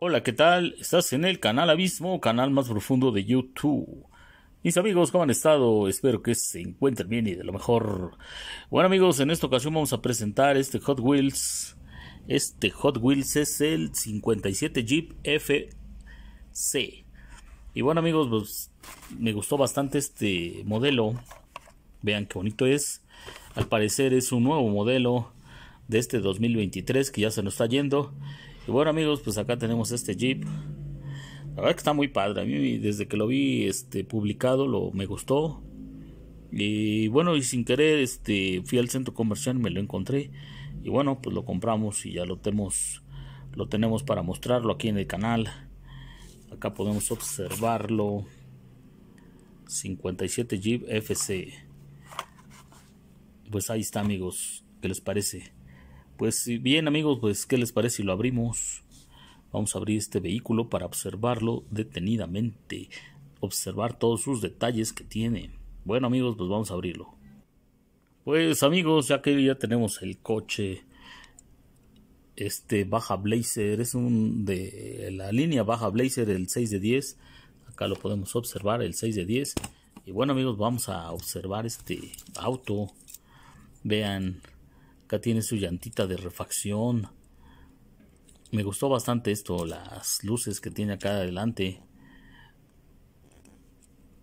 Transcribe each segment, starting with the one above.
Hola, ¿qué tal? Estás en el canal Abismo, canal más profundo de YouTube. Mis amigos, ¿cómo han estado? Espero que se encuentren bien y de lo mejor. Bueno amigos, en esta ocasión vamos a presentar este Hot Wheels. Este Hot Wheels es el 57 Jeep FC. Y bueno amigos, pues, me gustó bastante este modelo. Vean qué bonito es. Al parecer es un nuevo modelo de este 2023 que ya se nos está yendo y bueno amigos, pues acá tenemos este Jeep. La verdad que está muy padre. A mí desde que lo vi este, publicado lo, me gustó. Y bueno, y sin querer este, fui al centro comercial, y me lo encontré. Y bueno, pues lo compramos y ya lo tenemos, lo tenemos para mostrarlo aquí en el canal. Acá podemos observarlo. 57 Jeep FC. Pues ahí está amigos, ¿qué les parece? Pues bien amigos, pues ¿qué les parece si lo abrimos? Vamos a abrir este vehículo para observarlo detenidamente, observar todos sus detalles que tiene. Bueno amigos, pues vamos a abrirlo. Pues amigos, ya que ya tenemos el coche, este Baja Blazer, es un de la línea Baja Blazer, el 6 de 10. Acá lo podemos observar, el 6 de 10. Y bueno amigos, vamos a observar este auto. Vean Acá tiene su llantita de refacción. Me gustó bastante esto, las luces que tiene acá adelante.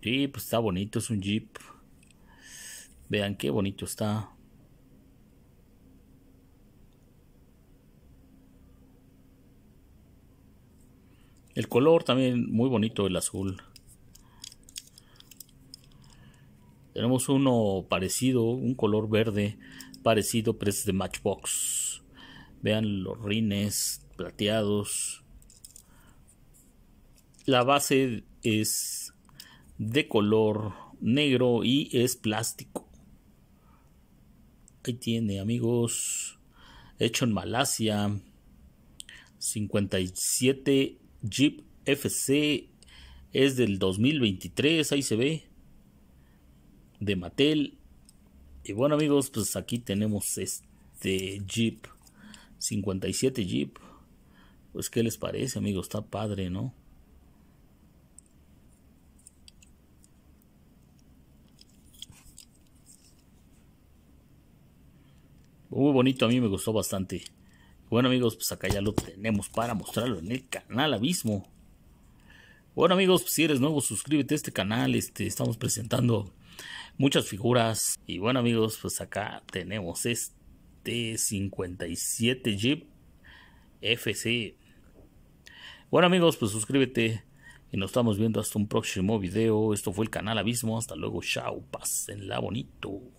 Y pues está bonito, es un Jeep. Vean qué bonito está. El color también muy bonito, el azul. Tenemos uno parecido, un color verde parecido, pero es de Matchbox. Vean los rines plateados. La base es de color negro y es plástico. Ahí tiene, amigos. Hecho en Malasia. 57 Jeep FC es del 2023, ahí se ve de Mattel. Y bueno amigos, pues aquí tenemos este Jeep 57 Jeep. Pues qué les parece amigos, está padre, ¿no? Muy bonito, a mí me gustó bastante. Bueno amigos, pues acá ya lo tenemos para mostrarlo en el canal Abismo. Bueno amigos, pues, si eres nuevo, suscríbete a este canal. Este, estamos presentando muchas figuras. Y bueno amigos, pues acá tenemos este 57 Jeep FC. Bueno amigos, pues suscríbete y nos estamos viendo hasta un próximo video. Esto fue el canal Abismo. Hasta luego, chao, pásenla bonito.